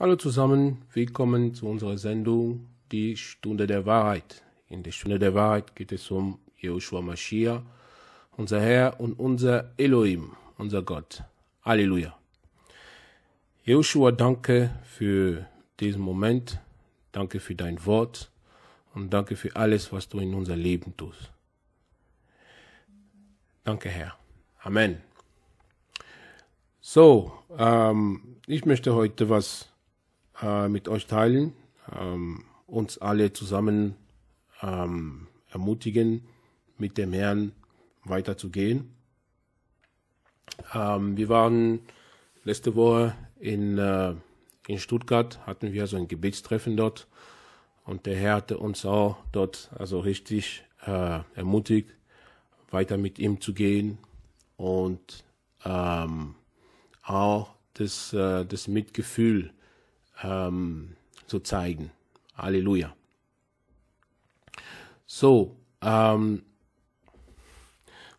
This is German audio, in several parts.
Hallo zusammen, willkommen zu unserer Sendung Die Stunde der Wahrheit. In der Stunde der Wahrheit geht es um Joshua Mashiach, unser Herr und unser Elohim, unser Gott. Halleluja. Joshua, danke für diesen Moment, danke für dein Wort und danke für alles, was du in unser Leben tust. Danke, Herr. Amen. So, ähm, ich möchte heute was äh, mit euch teilen, ähm, uns alle zusammen ähm, ermutigen, mit dem Herrn weiterzugehen. Ähm, wir waren letzte Woche in, äh, in Stuttgart, hatten wir so ein Gebetstreffen dort und der Herr hatte uns auch dort also richtig äh, ermutigt, weiter mit ihm zu gehen und ähm, auch das, äh, das Mitgefühl ähm, zu zeigen. Halleluja. So, ähm,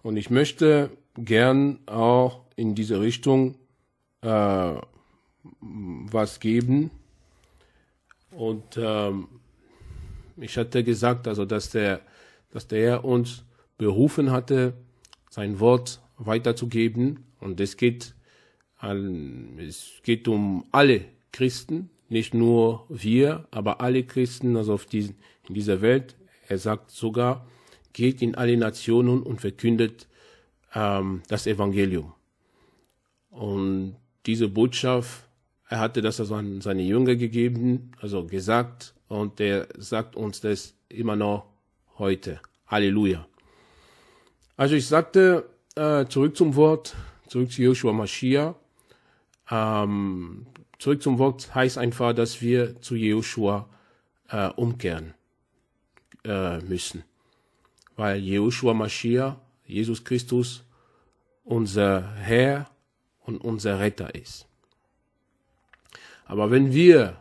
und ich möchte gern auch in diese Richtung äh, was geben. Und ähm, ich hatte gesagt, also dass der, dass der Herr uns berufen hatte, sein Wort weiterzugeben. Und es geht, es geht um alle Christen, nicht nur wir, aber alle Christen also auf diesen, in dieser Welt. Er sagt sogar, geht in alle Nationen und verkündet ähm, das Evangelium. Und diese Botschaft, er hatte das also an seine Jünger gegeben, also gesagt, und er sagt uns das immer noch heute. Halleluja. Also ich sagte, äh, zurück zum Wort, zurück zu Joshua Mashiach. Ähm, zurück zum Wort heißt einfach, dass wir zu Jehoshua äh, umkehren äh, müssen. Weil Jehoshua Mashiach, Jesus Christus, unser Herr und unser Retter ist. Aber wenn wir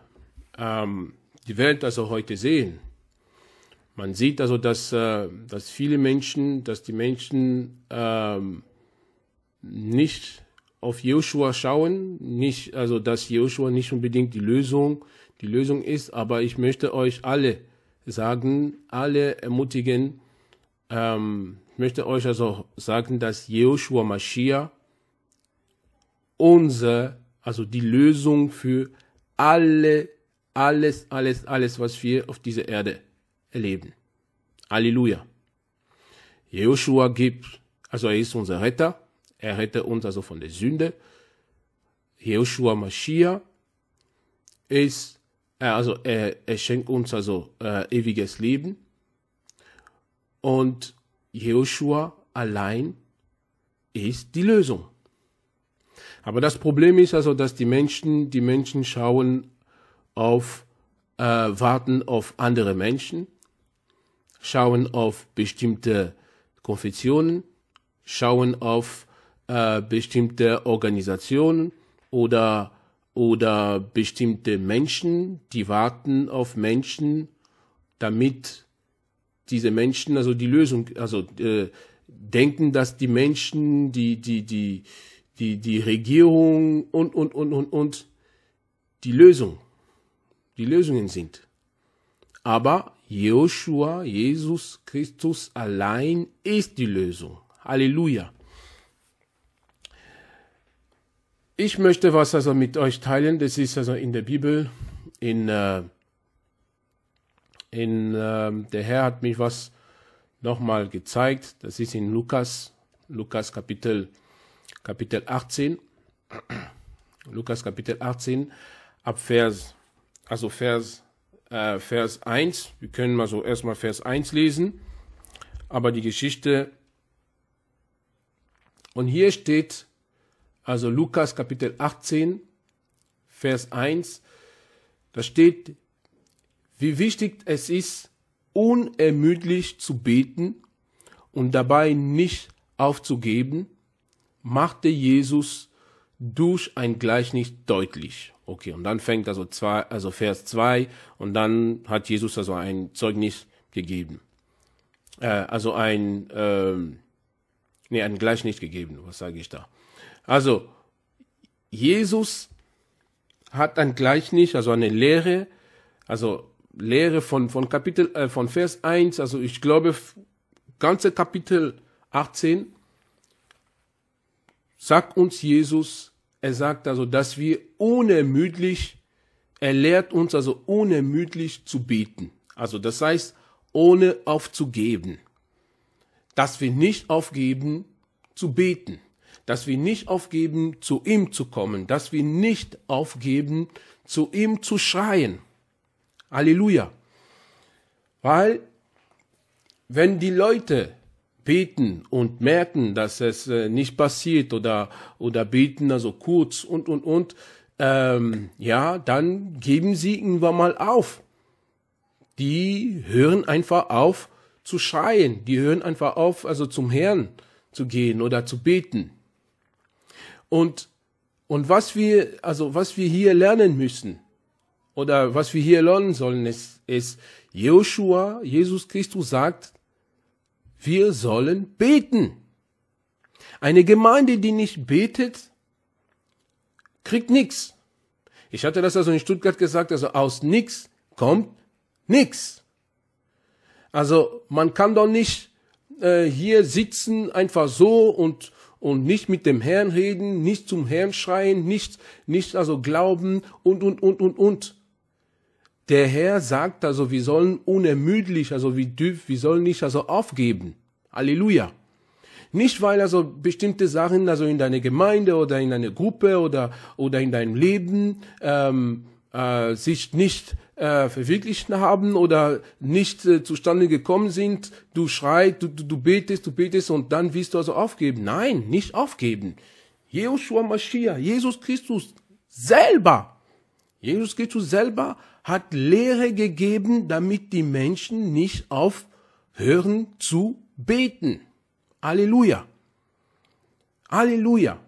ähm, die Welt also heute sehen, man sieht also, dass, äh, dass viele Menschen, dass die Menschen ähm, nicht auf Joshua schauen, nicht, also dass Joshua nicht unbedingt die Lösung, die Lösung ist, aber ich möchte euch alle sagen, alle ermutigen, ähm, ich möchte euch also sagen, dass Joshua Mashiach unser, also die Lösung für alle, alles, alles, alles, was wir auf dieser Erde erleben. Halleluja. Joshua gibt, also er ist unser Retter, er Errette uns also von der Sünde. Joshua Mashiach ist, äh, also er, er schenkt uns also äh, ewiges Leben. Und Joshua allein ist die Lösung. Aber das Problem ist also, dass die Menschen, die Menschen schauen auf, äh, warten auf andere Menschen, schauen auf bestimmte Konfessionen, schauen auf äh, bestimmte Organisationen oder oder bestimmte Menschen, die warten auf Menschen, damit diese Menschen also die Lösung, also äh, denken, dass die Menschen, die die die die die Regierung und und und und und die Lösung, die Lösungen sind. Aber Joshua, Jesus Christus allein ist die Lösung. Halleluja. Ich möchte was also mit euch teilen. Das ist also in der Bibel. In, äh, in äh, der Herr hat mich was nochmal gezeigt. Das ist in Lukas, Lukas Kapitel, Kapitel 18. Lukas Kapitel 18 ab Vers, also Vers, äh, Vers 1. Wir können mal so erstmal Vers 1 lesen. Aber die Geschichte. Und hier steht, also Lukas Kapitel 18, Vers 1, da steht, wie wichtig es ist, unermüdlich zu beten und dabei nicht aufzugeben, machte Jesus durch ein Gleichnis deutlich. Okay, und dann fängt also zwei, also Vers 2 und dann hat Jesus also ein Zeugnis gegeben. Äh, also ein, äh, nee, ein Gleichnis gegeben, was sage ich da? Also, Jesus hat ein Gleichnis, also eine Lehre, also Lehre von, von Kapitel, äh, von Vers 1, also ich glaube, ganze Kapitel 18, sagt uns Jesus, er sagt also, dass wir unermüdlich, er lehrt uns also unermüdlich zu beten. Also das heißt, ohne aufzugeben. Dass wir nicht aufgeben, zu beten dass wir nicht aufgeben, zu ihm zu kommen, dass wir nicht aufgeben, zu ihm zu schreien. Halleluja. Weil, wenn die Leute beten und merken, dass es äh, nicht passiert oder, oder beten also kurz und, und, und, ähm, ja, dann geben sie irgendwann mal auf. Die hören einfach auf zu schreien, die hören einfach auf, also zum Herrn zu gehen oder zu beten. Und, und was wir, also was wir hier lernen müssen, oder was wir hier lernen sollen, ist, ist Joshua, Jesus Christus sagt, wir sollen beten. Eine Gemeinde, die nicht betet, kriegt nichts. Ich hatte das also in Stuttgart gesagt, also aus nichts kommt nichts. Also man kann doch nicht äh, hier sitzen einfach so und und nicht mit dem Herrn reden, nicht zum Herrn schreien, nicht, nicht also glauben und, und, und, und, und. Der Herr sagt also, wir sollen unermüdlich, also wir dürfen, wir sollen nicht also aufgeben. Halleluja. Nicht weil also bestimmte Sachen also in deiner Gemeinde oder in deiner Gruppe oder, oder in deinem Leben ähm, äh, sich nicht äh, verwirklicht haben oder nicht äh, zustande gekommen sind. Du schreit, du, du, du betest, du betest und dann wirst du also aufgeben. Nein, nicht aufgeben. Joshua Mashiach, Jesus Christus selber, Jesus Christus selber hat Lehre gegeben, damit die Menschen nicht aufhören zu beten. Halleluja. Halleluja.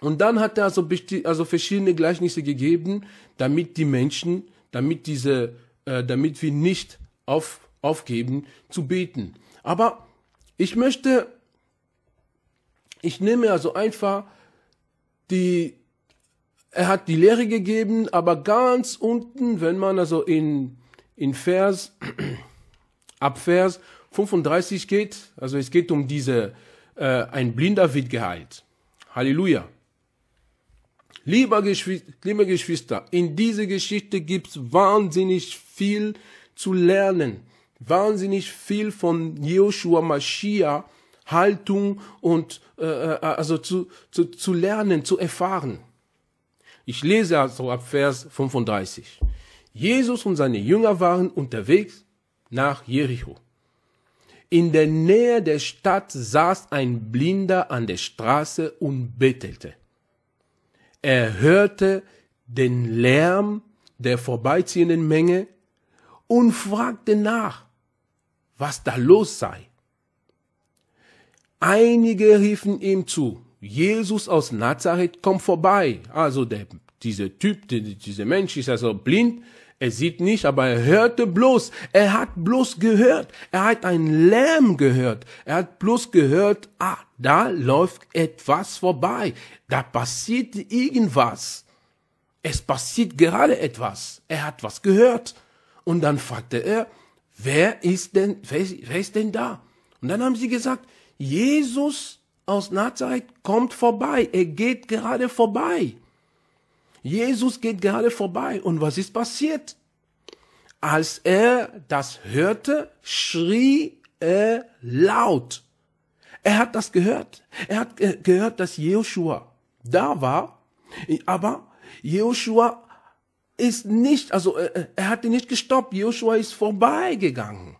Und dann hat er also, also verschiedene Gleichnisse gegeben, damit die Menschen damit diese, äh, damit wir nicht auf, aufgeben zu beten. Aber ich möchte, ich nehme also einfach die, er hat die Lehre gegeben, aber ganz unten, wenn man also in, in Vers, ab Vers 35 geht, also es geht um diese, äh, ein Blinder wird geheilt. Halleluja. Lieber Geschwister, liebe Geschwister, in dieser Geschichte gibt's wahnsinnig viel zu lernen. Wahnsinnig viel von Joshua Mashiach Haltung und äh, äh also zu, zu, zu lernen, zu erfahren. Ich lese also ab Vers 35. Jesus und seine Jünger waren unterwegs nach Jericho. In der Nähe der Stadt saß ein Blinder an der Straße und bettelte. Er hörte den Lärm der vorbeiziehenden Menge und fragte nach, was da los sei. Einige riefen ihm zu, Jesus aus Nazareth kommt vorbei. Also der, dieser Typ, dieser Mensch ist also blind, er sieht nicht, aber er hörte bloß. Er hat bloß gehört. Er hat einen Lärm gehört. Er hat bloß gehört, ah, da läuft etwas vorbei. Da passiert irgendwas. Es passiert gerade etwas. Er hat was gehört. Und dann fragte er, wer ist denn, wer ist, wer ist denn da? Und dann haben sie gesagt, Jesus aus Nazareth kommt vorbei. Er geht gerade vorbei. Jesus geht gerade vorbei. Und was ist passiert? Als er das hörte, schrie er laut. Er hat das gehört. Er hat gehört, dass Joshua da war, aber Joshua ist nicht, also er, äh, äh, er hat ihn nicht gestoppt. Joshua ist vorbeigegangen.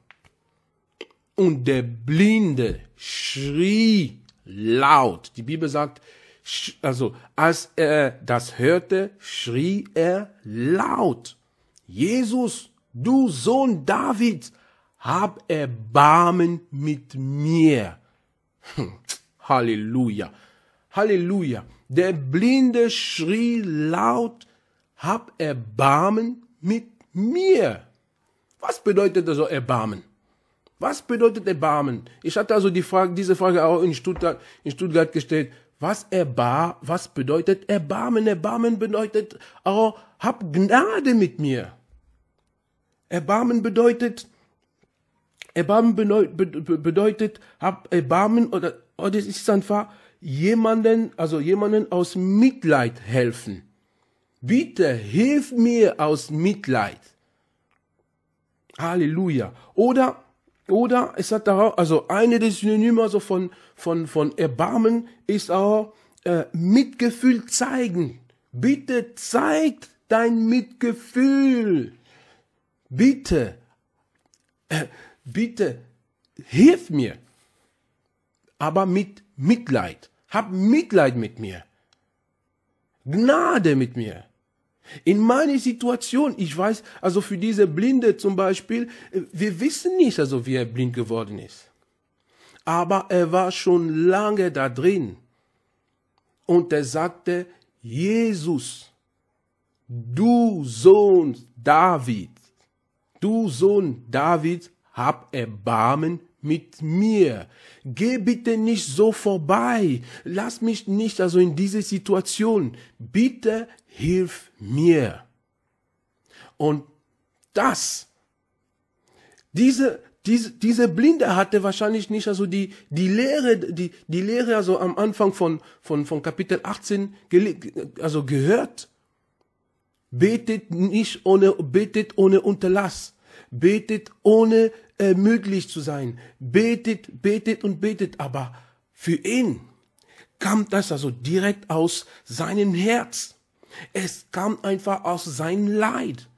Und der Blinde schrie laut. Die Bibel sagt, also als er das hörte, schrie er laut, Jesus, du Sohn Davids, hab Erbarmen mit mir. Hm, Halleluja, Halleluja. Der Blinde schrie laut, hab Erbarmen mit mir. Was bedeutet also Erbarmen? Was bedeutet Erbarmen? Ich hatte also die Frage, diese Frage auch in Stuttgart, in Stuttgart gestellt was erbar, was bedeutet Erbarmen? Erbarmen bedeutet, oh, hab Gnade mit mir. Erbarmen bedeutet, Erbarmen bedeutet, hab Erbarmen oder, oder oh, das ist einfach jemanden, also jemanden aus Mitleid helfen. Bitte hilf mir aus Mitleid. Halleluja. Oder oder es hat darauf, also eine der Synonyme so also von, von, von Erbarmen ist auch äh, Mitgefühl zeigen. Bitte zeigt dein Mitgefühl. Bitte, äh, bitte, hilf mir. Aber mit Mitleid. Hab Mitleid mit mir. Gnade mit mir. In meiner Situation, ich weiß, also für diese Blinde zum Beispiel, äh, wir wissen nicht, also wie er blind geworden ist. Aber er war schon lange da drin. Und er sagte, Jesus, du Sohn David, du Sohn David, hab Erbarmen mit mir. Geh bitte nicht so vorbei. Lass mich nicht also in diese Situation. Bitte hilf mir. Und das, diese, diese, diese Blinde hatte wahrscheinlich nicht also die, die Lehre, die, die Lehre also am Anfang von, von, von Kapitel 18 also gehört. Betet nicht ohne, betet ohne Unterlass. Betet ohne äh, möglich zu sein. Betet, betet und betet, aber für ihn kam das also direkt aus seinem Herz. Es kam einfach aus seinem Leid.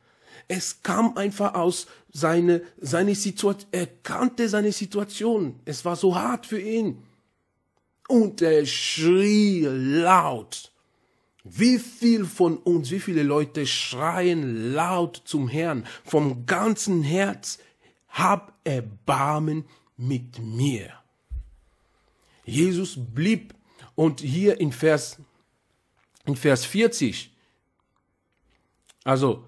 Es kam einfach aus seine, seine Situation. Er kannte seine Situation. Es war so hart für ihn. Und er schrie laut. Wie viel von uns, wie viele Leute schreien laut zum Herrn, vom ganzen Herz, hab Erbarmen mit mir. Jesus blieb und hier in Vers, in Vers 40, also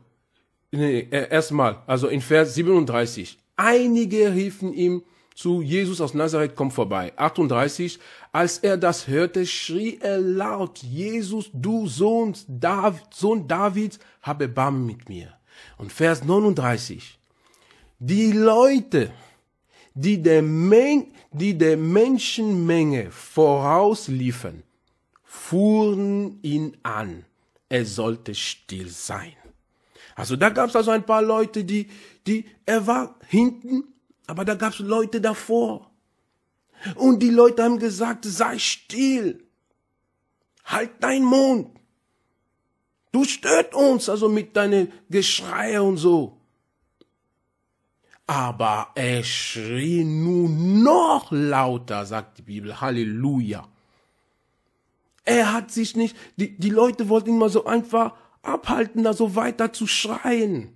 nee, erstmal, also in Vers 37, einige riefen ihm zu Jesus aus Nazareth, komm vorbei. 38, als er das hörte, schrie er laut, Jesus, du Sohn, David, Sohn Davids, habe Erbarmen mit mir. Und Vers 39, die Leute, die der, Men die der Menschenmenge vorausliefen, fuhren ihn an. Er sollte still sein. Also da gab es also ein paar Leute, die, die, er war hinten, aber da gab es Leute davor. Und die Leute haben gesagt, sei still. Halt dein Mund. Du stört uns also mit deinen Geschreie und so aber er schrie nun noch lauter, sagt die Bibel, Halleluja. Er hat sich nicht, die, die Leute wollten ihn mal so einfach abhalten, da so weiter zu schreien.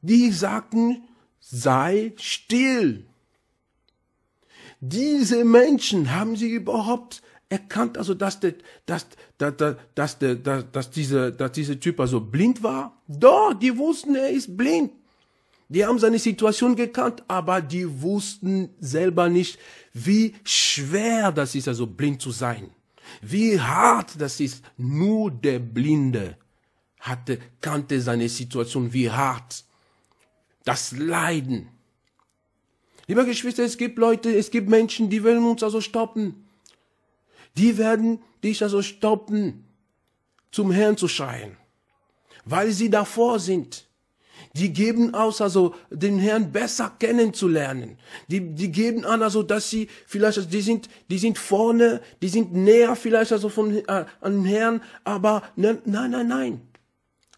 Die sagten, sei still. Diese Menschen haben sie überhaupt erkannt, also dass der, dass, dass, dass, dass, dass, dass, diese, dass dieser Typ also blind war? Doch, die wussten, er ist blind. Die haben seine Situation gekannt, aber die wussten selber nicht, wie schwer das ist, also blind zu sein. Wie hart das ist. Nur der Blinde hatte, kannte seine Situation, wie hart. Das Leiden. Lieber Geschwister, es gibt Leute, es gibt Menschen, die werden uns also stoppen. Die werden dich also stoppen, zum Herrn zu schreien, weil sie davor sind. Die geben aus, also den Herrn besser kennenzulernen. Die, die geben an, also dass sie vielleicht, also, die sind, die sind vorne, die sind näher vielleicht also von äh, an Herrn, aber nein, nein, nein, nein.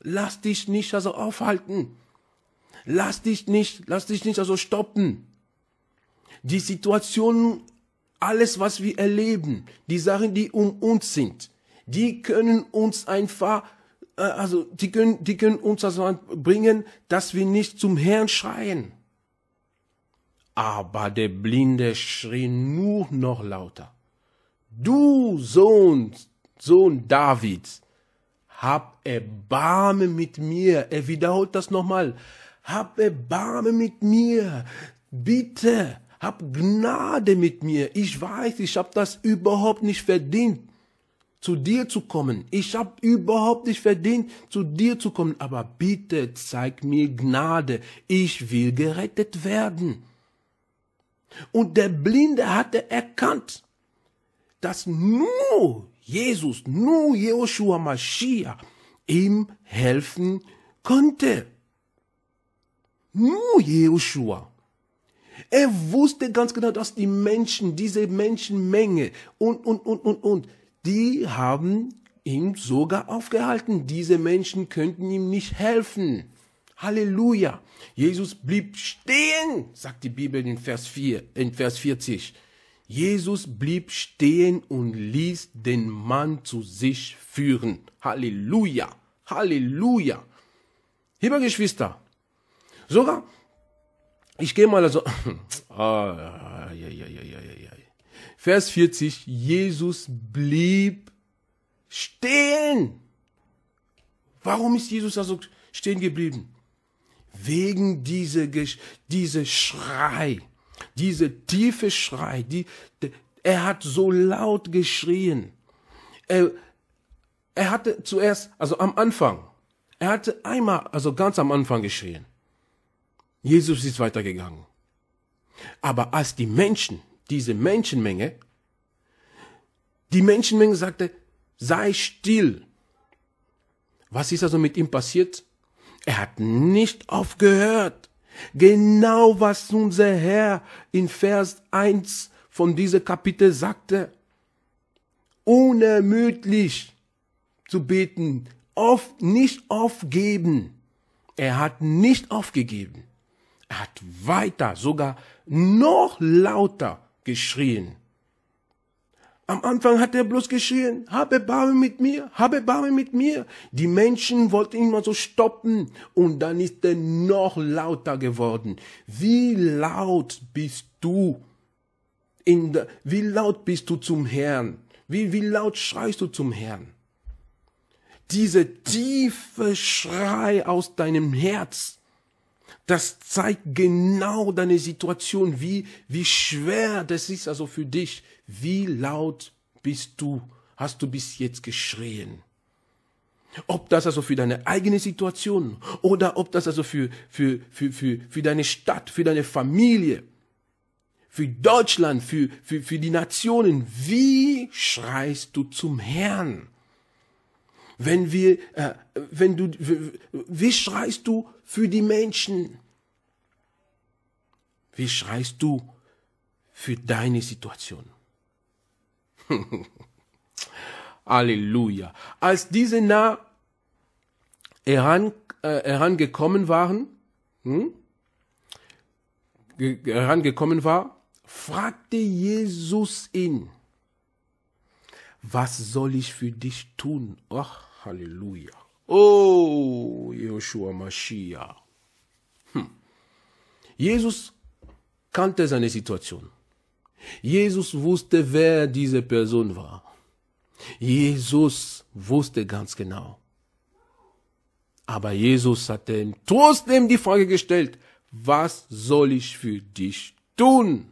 Lass dich nicht also aufhalten. Lass dich nicht, lass dich nicht also stoppen. Die Situation, alles was wir erleben, die Sachen, die um uns sind, die können uns einfach äh, also die können, die können uns das bringen, dass wir nicht zum Herrn schreien. Aber der Blinde schrie nur noch lauter. Du Sohn, Sohn Davids, hab Erbarme mit mir. Er wiederholt das nochmal. Hab Erbarme mit mir. Bitte, hab Gnade mit mir. Ich weiß, ich hab das überhaupt nicht verdient zu dir zu kommen. Ich habe überhaupt nicht verdient, zu dir zu kommen, aber bitte zeig mir Gnade. Ich will gerettet werden. Und der Blinde hatte erkannt, dass nur Jesus, nur Joshua Mashiach ihm helfen konnte. Nur Joshua. Er wusste ganz genau, dass die Menschen, diese Menschenmenge und, und, und, und, und, die haben ihn sogar aufgehalten. Diese Menschen könnten ihm nicht helfen. Halleluja. Jesus blieb stehen, sagt die Bibel in Vers 4, in Vers 40. Jesus blieb stehen und ließ den Mann zu sich führen. Halleluja. Halleluja. Liebe Geschwister, sogar, ich gehe mal also, ah, ja, ja, ja, ja, ja, ja. Vers 40, Jesus blieb stehen. Warum ist Jesus also stehen geblieben? Wegen dieser, dieser Schrei, dieser tiefe Schrei. Die, die, er hat so laut geschrien. Er, er hatte zuerst, also am Anfang, er hatte einmal, also ganz am Anfang geschrien. Jesus ist weitergegangen. Aber als die Menschen diese Menschenmenge, die Menschenmenge sagte, sei still. Was ist also mit ihm passiert? Er hat nicht aufgehört. Genau was unser Herr in Vers 1 von diesem Kapitel sagte. Unermüdlich zu beten, oft nicht aufgeben. Er hat nicht aufgegeben. Er hat weiter, sogar noch lauter geschrien. Am Anfang hat er bloß geschrien, habe Barme mit mir, habe Barme mit mir. Die Menschen wollten ihn mal so stoppen und dann ist er noch lauter geworden. Wie laut bist du? In der, wie laut bist du zum Herrn? Wie, wie laut schreist du zum Herrn? Dieser tiefe Schrei aus deinem Herz das zeigt genau deine Situation, wie, wie schwer das ist also für dich. Wie laut bist du? Hast du bis jetzt geschrien? Ob das also für deine eigene Situation oder ob das also für, für, für, für, für deine Stadt, für deine Familie, für Deutschland, für, für, für die Nationen. Wie schreist du zum Herrn? Wenn wir, äh, wenn du, wie schreist du für die Menschen. Wie schreist du für deine Situation? Halleluja. Als diese nah heran, äh, herangekommen waren, hm? herangekommen war, fragte Jesus ihn, was soll ich für dich tun? Ach, Halleluja. Oh, Joshua Mashiach. Hm. Jesus kannte seine Situation. Jesus wusste, wer diese Person war. Jesus wusste ganz genau. Aber Jesus hatte ihm trotzdem die Frage gestellt, was soll ich für dich tun?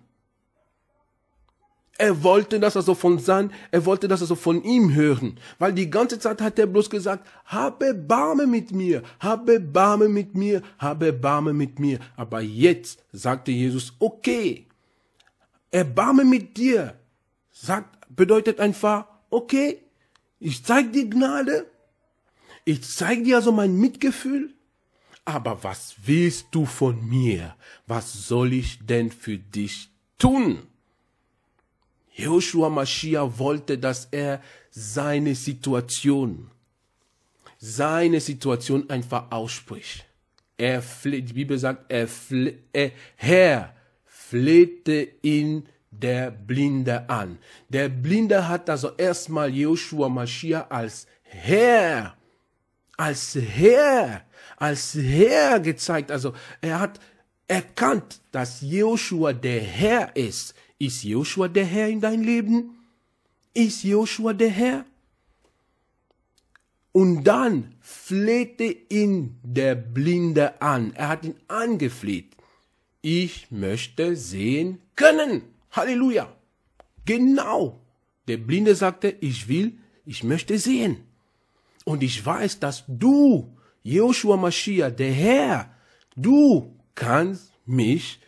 Er wollte das also von sein, er wollte das also von ihm hören, weil die ganze Zeit hat er bloß gesagt, habe Barme mit mir, habe Barme mit mir, habe Barme mit mir. Aber jetzt sagte Jesus, okay, Erbarme mit dir, sagt, bedeutet einfach, okay, ich zeig dir Gnade, ich zeig dir also mein Mitgefühl, aber was willst du von mir? Was soll ich denn für dich tun? Joshua Mashiach wollte, dass er seine Situation, seine Situation einfach ausspricht. Er fleht, die Bibel sagt, er fle er, Herr flehte ihn der Blinde an. Der Blinde hat also erstmal Joshua Mashiach als Herr, als Herr, als Herr gezeigt. Also er hat erkannt, dass Joshua der Herr ist. Ist Joshua der Herr in dein Leben? Ist Joshua der Herr? Und dann flehte ihn der Blinde an. Er hat ihn angefleht. Ich möchte sehen können. Halleluja. Genau. Der Blinde sagte, ich will, ich möchte sehen. Und ich weiß, dass du, Joshua Mashiach, der Herr, du kannst mich sehen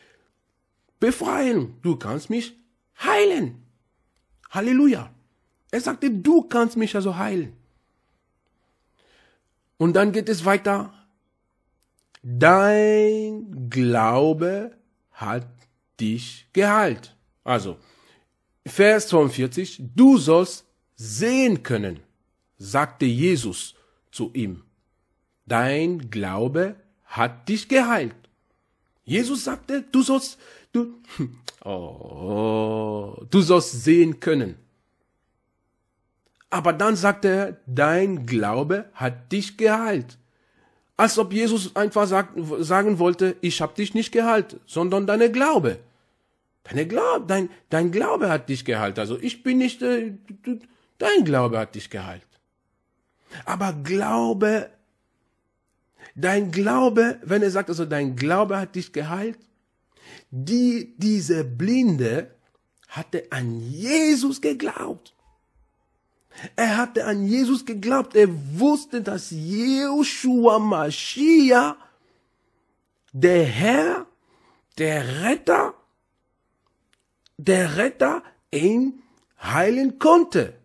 befreien, du kannst mich heilen. Halleluja. Er sagte, du kannst mich also heilen. Und dann geht es weiter. Dein Glaube hat dich geheilt. Also, Vers 42, du sollst sehen können, sagte Jesus zu ihm. Dein Glaube hat dich geheilt. Jesus sagte, du sollst, du, oh, du sollst sehen können. Aber dann sagte er, dein Glaube hat dich geheilt. Als ob Jesus einfach sagt, sagen wollte, ich habe dich nicht geheilt, sondern deine Glaube. Deine Glaube, dein, dein Glaube hat dich geheilt. Also ich bin nicht, äh, dein Glaube hat dich geheilt. Aber Glaube Dein Glaube, wenn er sagt also, dein Glaube hat dich geheilt, die, diese Blinde hatte an Jesus geglaubt. Er hatte an Jesus geglaubt. Er wusste, dass Joshua Mashiach, der Herr, der Retter, der Retter ihn heilen konnte.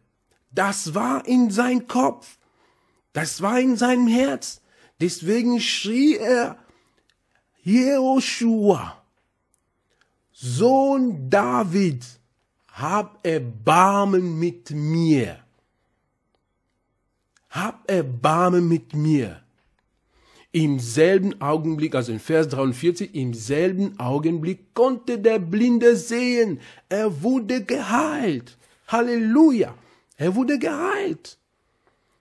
Das war in seinem Kopf. Das war in seinem Herz. Deswegen schrie er, Jehoshua, Sohn David, hab Erbarmen mit mir. Hab Erbarmen mit mir. Im selben Augenblick, also in Vers 43, im selben Augenblick konnte der Blinde sehen. Er wurde geheilt. Halleluja. Er wurde geheilt.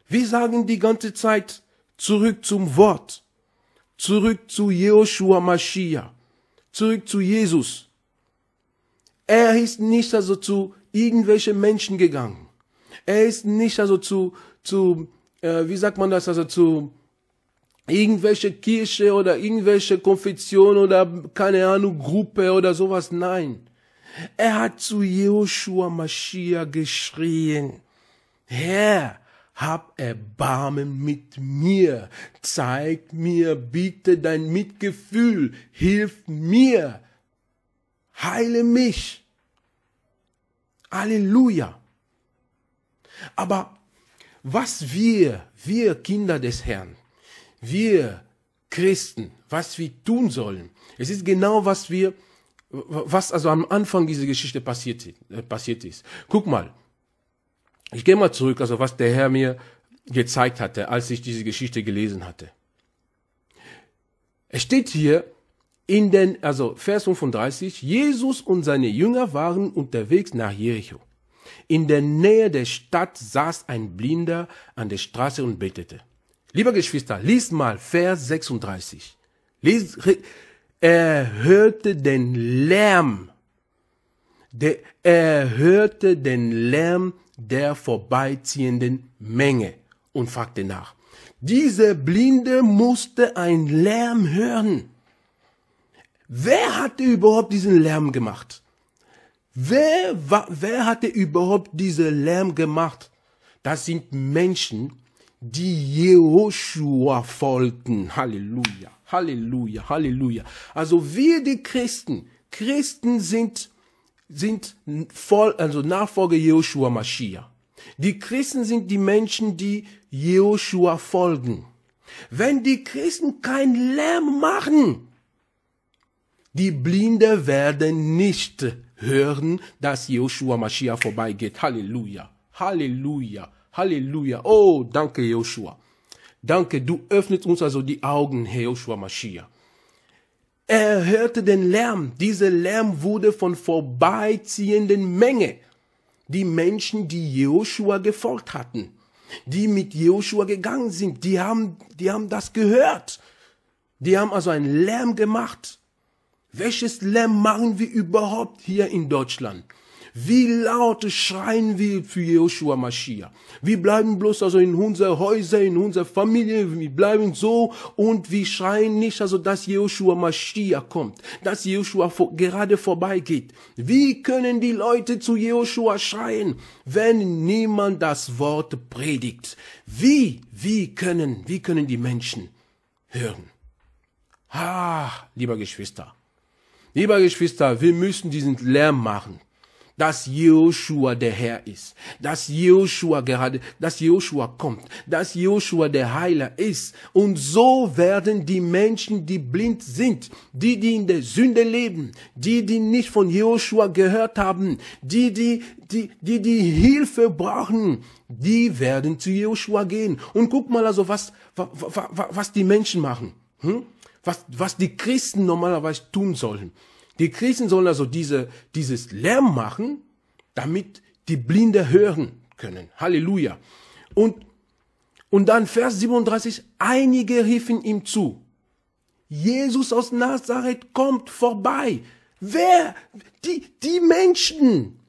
Wir sagen die ganze Zeit, zurück zum Wort, zurück zu Joshua Mashiach, zurück zu Jesus. Er ist nicht also zu irgendwelchen Menschen gegangen. Er ist nicht also zu, zu äh, wie sagt man das, also zu irgendwelche Kirche oder irgendwelche Konfession oder keine Ahnung, Gruppe oder sowas. Nein. Er hat zu Joshua Mashiach geschrien. Herr, hab Erbarmen mit mir, zeig mir bitte dein Mitgefühl, hilf mir, heile mich. Halleluja. Aber was wir, wir Kinder des Herrn, wir Christen, was wir tun sollen, es ist genau, was wir, was also am Anfang dieser Geschichte passiert, äh, passiert ist. Guck mal, ich gehe mal zurück, also was der Herr mir gezeigt hatte, als ich diese Geschichte gelesen hatte. Es steht hier in den, also Vers 35, Jesus und seine Jünger waren unterwegs nach Jericho. In der Nähe der Stadt saß ein Blinder an der Straße und betete. Lieber Geschwister, lies mal Vers 36. Lies, er hörte den Lärm. Der, er hörte den Lärm der vorbeiziehenden Menge und fragte nach. Dieser Blinde musste einen Lärm hören. Wer hatte überhaupt diesen Lärm gemacht? Wer, wer hatte überhaupt diesen Lärm gemacht? Das sind Menschen, die Jehoshua folgten. Halleluja, Halleluja, Halleluja. Also wir die Christen, Christen sind sind voll, also Nachfolger Joshua Mashiach. Die Christen sind die Menschen, die Joshua folgen. Wenn die Christen kein Lärm machen, die Blinde werden nicht hören, dass Joshua Mashiach vorbeigeht. Halleluja. Halleluja. Halleluja. Oh, danke Joshua. Danke, du öffnest uns also die Augen, Herr Joshua Mashiach. Er hörte den Lärm. Dieser Lärm wurde von vorbeiziehenden Menge, die Menschen, die Joshua gefolgt hatten, die mit Joshua gegangen sind, die haben, die haben das gehört. Die haben also einen Lärm gemacht. Welches Lärm machen wir überhaupt hier in Deutschland? Wie laut schreien wir für Joshua Mashiach? Wir bleiben bloß also in unser Häuser, in unserer Familie, wir bleiben so und wir schreien nicht also, dass Joshua Mashiach kommt, dass Joshua vor, gerade vorbeigeht. Wie können die Leute zu Joshua schreien, wenn niemand das Wort predigt? Wie, wie können, wie können die Menschen hören? Ah, lieber Geschwister, lieber Geschwister, wir müssen diesen Lärm machen dass Joshua der Herr ist, dass Joshua gerade, dass Joshua kommt, dass Joshua der Heiler ist. Und so werden die Menschen, die blind sind, die, die in der Sünde leben, die, die nicht von Joshua gehört haben, die, die, die, die, die Hilfe brauchen, die werden zu Joshua gehen. Und guck mal also, was, was, was, was die Menschen machen. Hm? Was, was die Christen normalerweise tun sollen. Die Christen sollen also diese, dieses Lärm machen, damit die Blinde hören können. Halleluja. Und, und dann Vers 37, einige riefen ihm zu. Jesus aus Nazareth kommt vorbei. Wer? Die, die Menschen.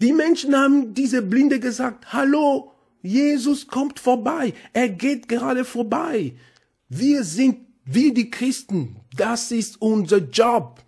Die Menschen haben diese Blinde gesagt, hallo, Jesus kommt vorbei. Er geht gerade vorbei. Wir sind wie die Christen. Das ist unser Job.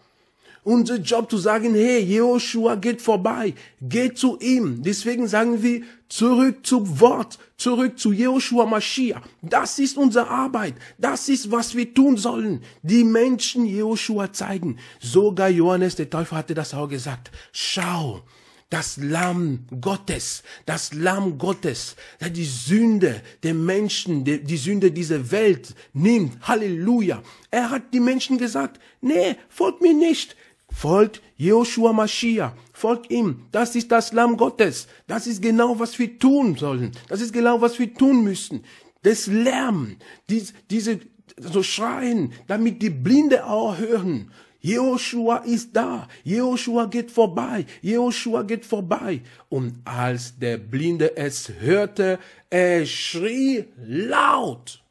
Unser Job zu sagen, hey, Joshua geht vorbei, geht zu ihm. Deswegen sagen wir, zurück zu Wort, zurück zu Joshua Mashiach. Das ist unsere Arbeit. Das ist, was wir tun sollen. Die Menschen Joshua zeigen. Sogar Johannes der Täufer hatte das auch gesagt. Schau, das Lamm Gottes, das Lamm Gottes, der die Sünde der Menschen, der die Sünde dieser Welt nimmt. Halleluja. Er hat die Menschen gesagt, nee, folgt mir nicht. Folgt Joshua Mashiach, folgt ihm. Das ist das Lamm Gottes. Das ist genau, was wir tun sollen. Das ist genau, was wir tun müssen. Das Lärm, dies, diese so schreien, damit die Blinde auch hören. Joshua ist da. Joshua geht vorbei. Joshua geht vorbei. Und als der Blinde es hörte, er schrie laut.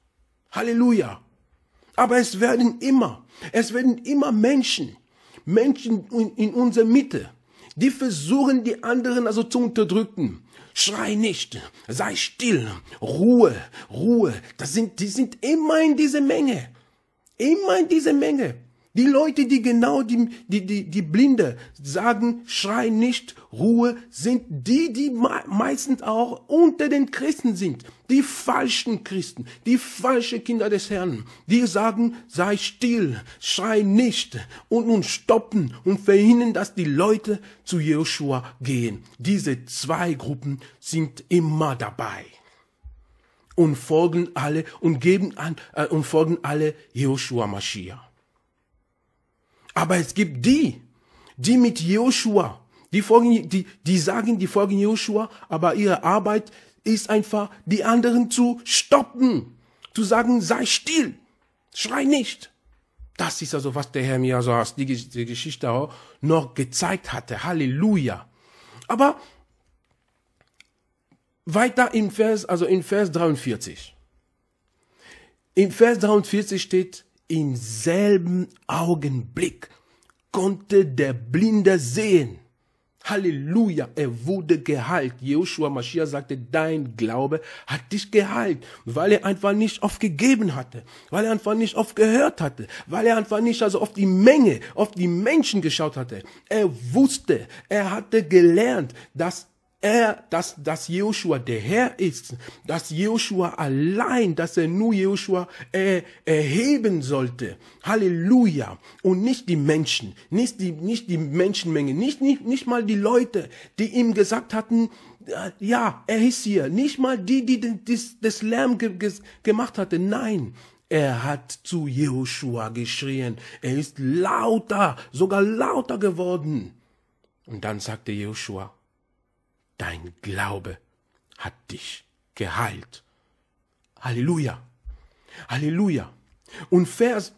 Halleluja. Aber es werden immer, es werden immer Menschen, Menschen in, in unserer Mitte, die versuchen, die anderen also zu unterdrücken. Schrei nicht, sei still, Ruhe, Ruhe. Das sind, die sind immer in dieser Menge. Immer in dieser Menge. Die Leute, die genau die, die, die, die Blinde sagen, schrei nicht, Ruhe, sind die, die meistens auch unter den Christen sind. Die falschen Christen, die falschen Kinder des Herrn, die sagen, sei still, schrei nicht und nun stoppen und verhindern, dass die Leute zu Joshua gehen. Diese zwei Gruppen sind immer dabei und folgen alle und geben an äh, und folgen alle Joshua Mashiach. Aber es gibt die, die mit Joshua, die folgen, die, die sagen, die folgen Joshua, aber ihre Arbeit ist einfach, die anderen zu stoppen, zu sagen, sei still, schrei nicht. Das ist also, was der Herr mir also aus der Geschichte auch noch gezeigt hatte. Halleluja. Aber weiter im Vers, also in Vers 43. Im Vers 43 steht, im selben Augenblick konnte der Blinde sehen. Halleluja, er wurde geheilt. Joshua Mashiach sagte, dein Glaube hat dich geheilt, weil er einfach nicht oft gegeben hatte, weil er einfach nicht oft gehört hatte, weil er einfach nicht also auf die Menge, auf die Menschen geschaut hatte. Er wusste, er hatte gelernt, dass er, dass, dass Joshua der Herr ist, dass Joshua allein, dass er nur Joshua äh, erheben sollte. Halleluja. Und nicht die Menschen, nicht die, nicht die Menschenmenge, nicht, nicht, nicht mal die Leute, die ihm gesagt hatten, äh, ja, er ist hier. Nicht mal die, die das, das Lärm ge, ge, gemacht hatte. Nein, er hat zu Joshua geschrien. Er ist lauter, sogar lauter geworden. Und dann sagte Joshua, dein Glaube hat dich geheilt. Halleluja. Halleluja. Und Vers,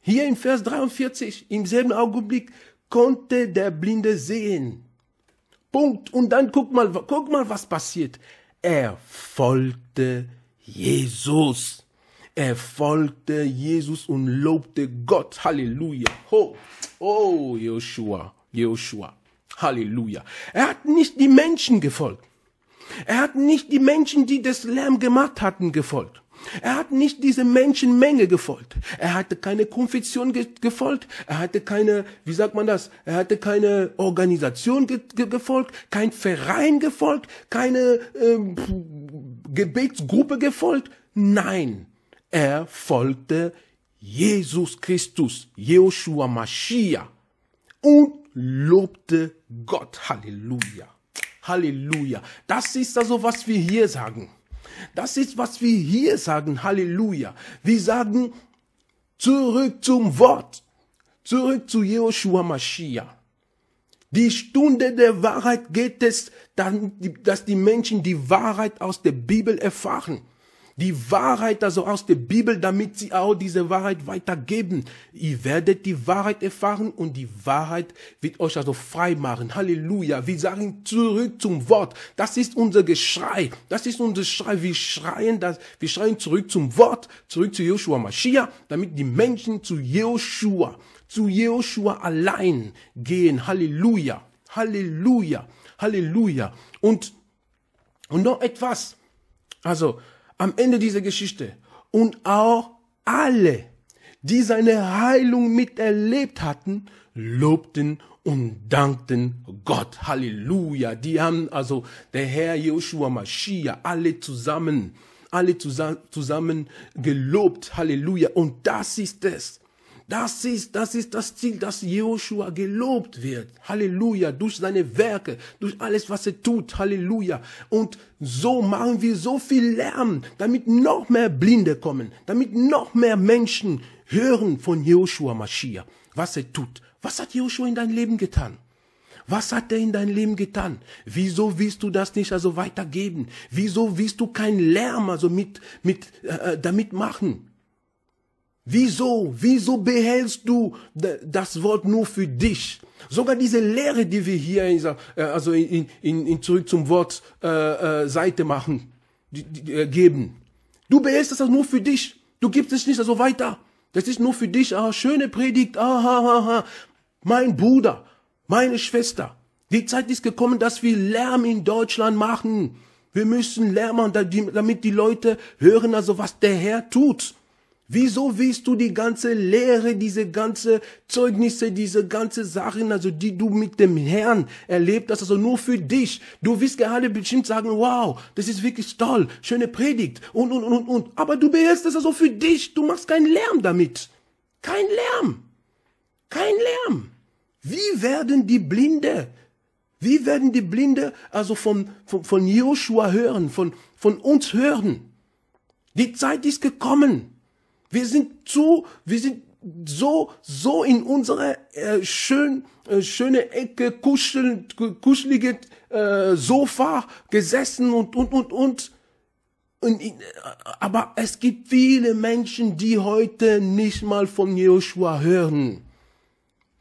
hier in Vers 43, im selben Augenblick konnte der Blinde sehen. Punkt. Und dann guck mal, guck mal, was passiert. Er folgte Jesus. Er folgte Jesus und lobte Gott. Halleluja. Ho. Oh, Joshua, Joshua. Halleluja. Er hat nicht die Menschen gefolgt. Er hat nicht die Menschen, die das Lärm gemacht hatten, gefolgt. Er hat nicht diese Menschenmenge gefolgt. Er hatte keine Konfession ge gefolgt. Er hatte keine, wie sagt man das? Er hatte keine Organisation ge ge gefolgt, kein Verein gefolgt, keine ähm, Gebetsgruppe gefolgt. Nein, er folgte Jesus Christus, Joshua Mashiach und lobte Gott. Halleluja. Halleluja. Das ist also, was wir hier sagen. Das ist, was wir hier sagen. Halleluja. Wir sagen, zurück zum Wort. Zurück zu Joshua Mashiach. Die Stunde der Wahrheit geht es, dann, dass die Menschen die Wahrheit aus der Bibel erfahren die Wahrheit also aus der Bibel, damit sie auch diese Wahrheit weitergeben. Ihr werdet die Wahrheit erfahren und die Wahrheit wird euch also frei machen. Halleluja. Wir sagen zurück zum Wort. Das ist unser Geschrei. Das ist unser Schrei. Wir schreien das, wir schreien zurück zum Wort, zurück zu Joshua Mashiach, damit die Menschen zu Joshua, zu Joshua allein gehen. Halleluja. Halleluja. Halleluja. Und, und noch etwas. Also, am Ende dieser Geschichte und auch alle, die seine Heilung miterlebt hatten, lobten und dankten Gott. Halleluja. Die haben also der Herr Joshua Mashiach alle zusammen, alle zusammen, zusammen gelobt. Halleluja. Und das ist es, das ist, das ist das Ziel, dass Joshua gelobt wird. Halleluja. Durch seine Werke, durch alles, was er tut. Halleluja. Und so machen wir so viel Lärm, damit noch mehr Blinde kommen, damit noch mehr Menschen hören von Joshua Mashiach, was er tut. Was hat Joshua in dein Leben getan? Was hat er in dein Leben getan? Wieso willst du das nicht also weitergeben? Wieso willst du keinen Lärm also mit, mit, äh, äh damit machen? Wieso? Wieso behältst du das Wort nur für dich? Sogar diese Lehre, die wir hier in, äh, also in, in, in zurück zum Wort äh, äh, Seite machen, die, die, äh, geben. Du behältst das nur für dich. Du gibst es nicht so also weiter. Das ist nur für dich. Ah, schöne Predigt. Ah, ha, ha, ha. Mein Bruder, meine Schwester. Die Zeit ist gekommen, dass wir Lärm in Deutschland machen. Wir müssen Lärm damit die Leute hören, also was der Herr tut. Wieso willst du die ganze Lehre, diese ganze Zeugnisse, diese ganze Sachen, also die du mit dem Herrn erlebt hast, also nur für dich? Du wirst gerade bestimmt sagen, wow, das ist wirklich toll, schöne Predigt und, und, und, und. Aber du behältst das also für dich. Du machst keinen Lärm damit. Kein Lärm. Kein Lärm. Wie werden die Blinde, wie werden die Blinde also von, von, von Joshua hören, von, von uns hören? Die Zeit ist gekommen. Wir sind zu, wir sind so, so in unsere äh, schön, äh, schöne Ecke, kuschel, kuschelige äh, Sofa gesessen und, und, und, und. und äh, aber es gibt viele Menschen, die heute nicht mal von Joshua hören.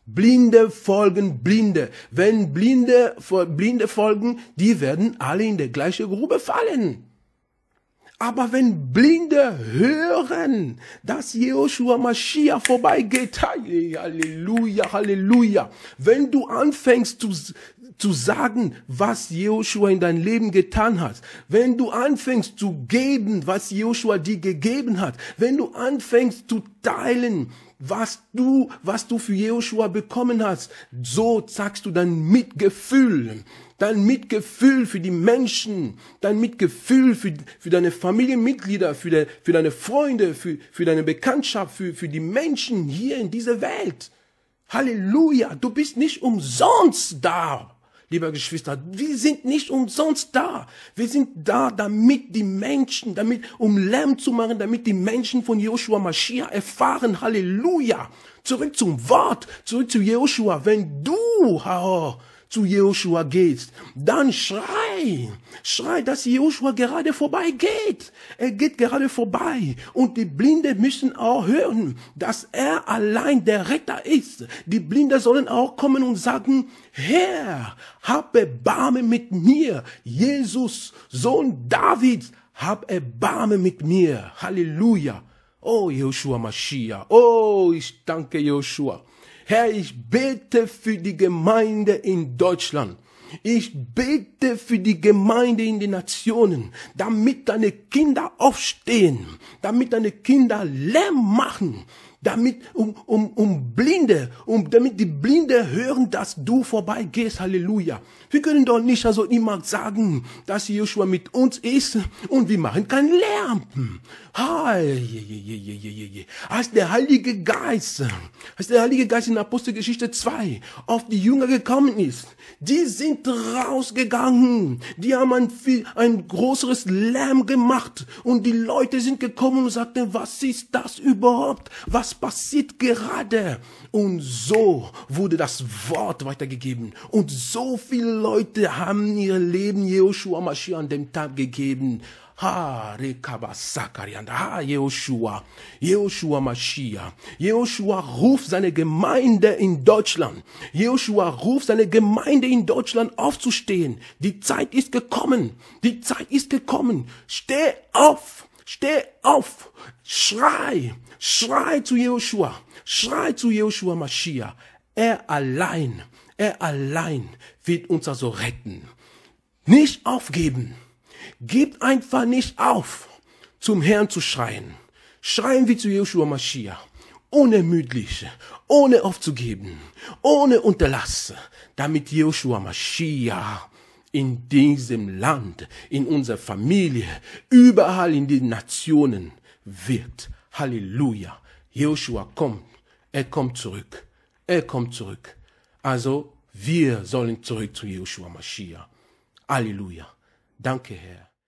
Blinde folgen Blinde. Wenn Blinde, Blinde folgen, die werden alle in der gleichen Grube fallen. Aber wenn Blinde hören, dass Joshua Mashiach vorbeigeht, Halleluja, Halleluja. Wenn du anfängst zu, zu sagen, was Joshua in dein Leben getan hat, wenn du anfängst zu geben, was Joshua dir gegeben hat, wenn du anfängst zu teilen, was du, was du für Joshua bekommen hast, so zeigst du dein Mitgefühl, dein Mitgefühl für die Menschen, dein Mitgefühl für, für deine Familienmitglieder, für, de, für deine Freunde, für, für deine Bekanntschaft, für, für die Menschen hier in dieser Welt. Halleluja, du bist nicht umsonst da lieber Geschwister, wir sind nicht umsonst da. Wir sind da, damit die Menschen, damit, um Lärm zu machen, damit die Menschen von Joshua Mashiach erfahren. Halleluja. Zurück zum Wort, zurück zu Joshua. Wenn du, oh, zu Joshua gehst, dann schrei, schrei, dass Joshua gerade vorbei geht. Er geht gerade vorbei und die Blinde müssen auch hören, dass er allein der Retter ist. Die Blinde sollen auch kommen und sagen, Herr, hab Erbarme mit mir. Jesus, Sohn Davids, hab Erbarme mit mir. Halleluja. Oh, Joshua Mashiach. Oh, ich danke Joshua. Herr, ich bete für die Gemeinde in Deutschland. Ich bete für die Gemeinde in den Nationen, damit deine Kinder aufstehen, damit deine Kinder Lärm machen, damit, um, um, um Blinde, um, damit die Blinde hören, dass du vorbeigehst. Halleluja. Wir können doch nicht also immer sagen, dass Joshua mit uns ist und wir machen keinen Lärm. Ah, je, je, je, als der Heilige Geist, als der Heilige Geist in Apostelgeschichte 2 auf die Jünger gekommen ist, die sind rausgegangen, die haben ein, viel, ein größeres Lärm gemacht und die Leute sind gekommen und sagten, was ist das überhaupt? Was was passiert gerade? Und so wurde das Wort weitergegeben. Und so viele Leute haben ihr Leben Joshua Mashiach an dem Tag gegeben. Ha, Rekaba Rekabasakarianda, ha, Joshua, Joshua Mashiach. Joshua ruft seine Gemeinde in Deutschland. Joshua ruft seine Gemeinde in Deutschland aufzustehen. Die Zeit ist gekommen. Die Zeit ist gekommen. Steh auf. Steh auf, schrei, schrei zu Joshua, schrei zu Joshua Mashiach. Er allein, er allein wird uns also retten. Nicht aufgeben. Gib einfach nicht auf, zum Herrn zu schreien. Schreien wie zu Joshua Mashiach. Unermüdlich, ohne aufzugeben, ohne Unterlass, damit Joshua Mashiach in diesem Land, in unserer Familie, überall in den Nationen wird. Halleluja. Joshua kommt. Er kommt zurück. Er kommt zurück. Also wir sollen zurück zu Joshua Mashiach. Halleluja. Danke, Herr.